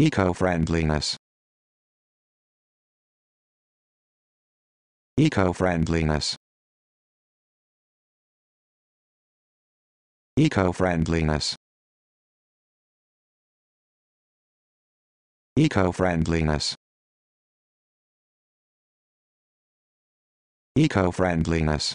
Eco-friendliness. Eco-friendliness. Eco-friendliness. Eco-friendliness. Eco-friendliness.